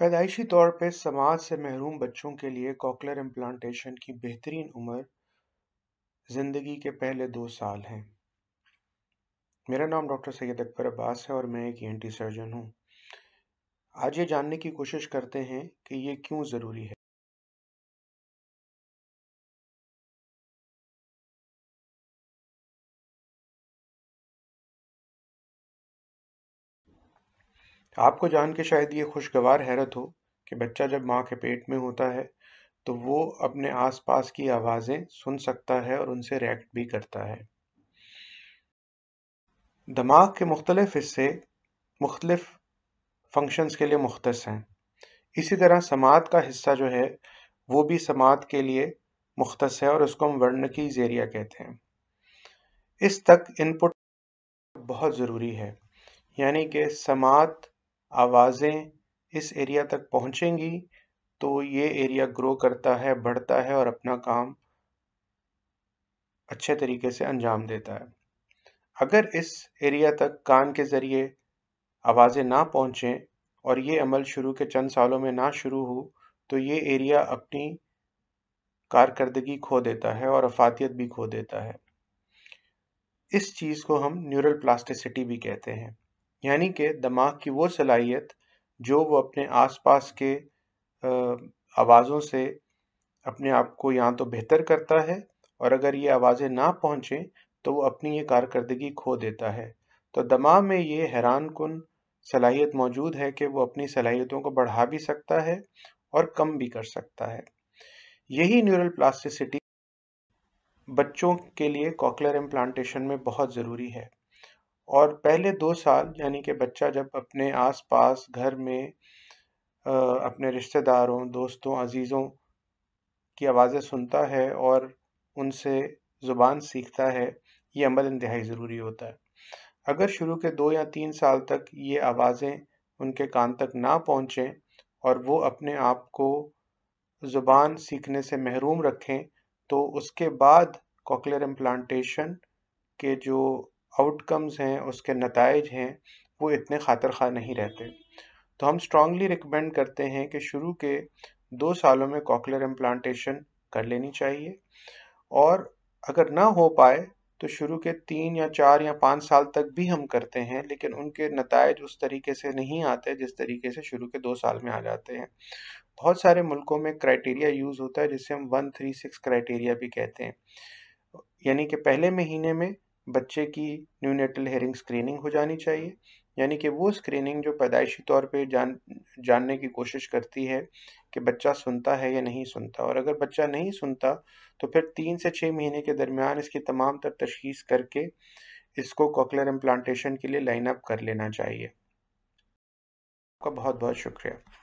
पैदाइशी तौर पर समाज से महरूम बच्चों के लिए कॉकलर इम्प्लांटेशन की बेहतरीन उम्र ज़िंदगी के पहले दो साल हैं मेरा नाम डॉक्टर सैयद अकबर अब्बास है और मैं एक एंटी e सर्जन हूँ आज ये जानने की कोशिश करते हैं कि ये क्यों ज़रूरी है आपको जान के शायद ये खुशगवार हैरत हो कि बच्चा जब माँ के पेट में होता है तो वो अपने आसपास की आवाज़ें सुन सकता है और उनसे रिएक्ट भी करता है दिमाग के मुख्तलिफ हिस्से मुख्तलिफ फंक्शंस के लिए मुख्तस हैं इसी तरह समात का हिस्सा जो है वो भी समात के लिए मुख्तस है और उसको हम वर्ण की जेरिया कहते हैं इस तक इनपुट बहुत ज़रूरी है यानी कि समात आवाज़ें इस एरिया तक पहुंचेंगी तो ये एरिया ग्रो करता है बढ़ता है और अपना काम अच्छे तरीके से अंजाम देता है अगर इस एरिया तक कान के ज़रिए आवाज़ें ना पहुंचें और ये अमल शुरू के चंद सालों में ना शुरू हो तो ये एरिया अपनी कारकर्दगी खो देता है और अफातियत भी खो देता है इस चीज़ को हम न्यूरल प्लास्टिसिटी भी कहते हैं यानी कि दिमाग की वो सलाहियत जो वो अपने आसपास के आवाज़ों से अपने आप को या तो बेहतर करता है और अगर ये आवाज़ें ना पहुँचें तो वो अपनी ये कारकर्दगी खो देता है तो दमा में ये हैरान कन सलाहियत मौजूद है कि वो अपनी सलाहियतों को बढ़ा भी सकता है और कम भी कर सकता है यही न्यूरल प्लास्टिसिटी बच्चों के लिए कॉकलर इम्प्लांटेशन में बहुत ज़रूरी है और पहले दो साल यानी कि बच्चा जब अपने आसपास घर में आ, अपने रिश्तेदारों दोस्तों अजीज़ों की आवाज़ें सुनता है और उनसे ज़ुबान सीखता है ये अमल इंतहाई ज़रूरी होता है अगर शुरू के दो या तीन साल तक ये आवाज़ें उनके कान तक ना पहुँचें और वो अपने आप को ज़ुबान सीखने से महरूम रखें तो उसके बाद कॉकलर इम्प्लान्टशन के जो आउटकम्स हैं उसके नतज हैं वो इतने खातर खा नहीं रहते तो हम स्ट्रांगली रिकमेंड करते हैं कि शुरू के दो सालों में कॉकलर इम्प्लांटेशन कर लेनी चाहिए और अगर ना हो पाए तो शुरू के तीन या चार या पाँच साल तक भी हम करते हैं लेकिन उनके नतज उस तरीके से नहीं आते जिस तरीके से शुरू के दो साल में आ जाते हैं बहुत सारे मुल्कों में क्राइटेरिया यूज़ होता है जिसे हम वन थ्री सिक्स क्राइटेरिया भी कहते हैं यानी कि पहले महीने में बच्चे की न्यूनेटल हेयरिंग स्क्रीनिंग हो जानी चाहिए यानी कि वो स्क्रीनिंग जो पैदाइशी तौर पे जान जानने की कोशिश करती है कि बच्चा सुनता है या नहीं सुनता और अगर बच्चा नहीं सुनता तो फिर तीन से छः महीने के दरमियान इसकी तमाम तर तशीस करके इसको कॉकलर इम्प्लांटेशन के लिए लाइनअप कर लेना चाहिए आपका बहुत बहुत शुक्रिया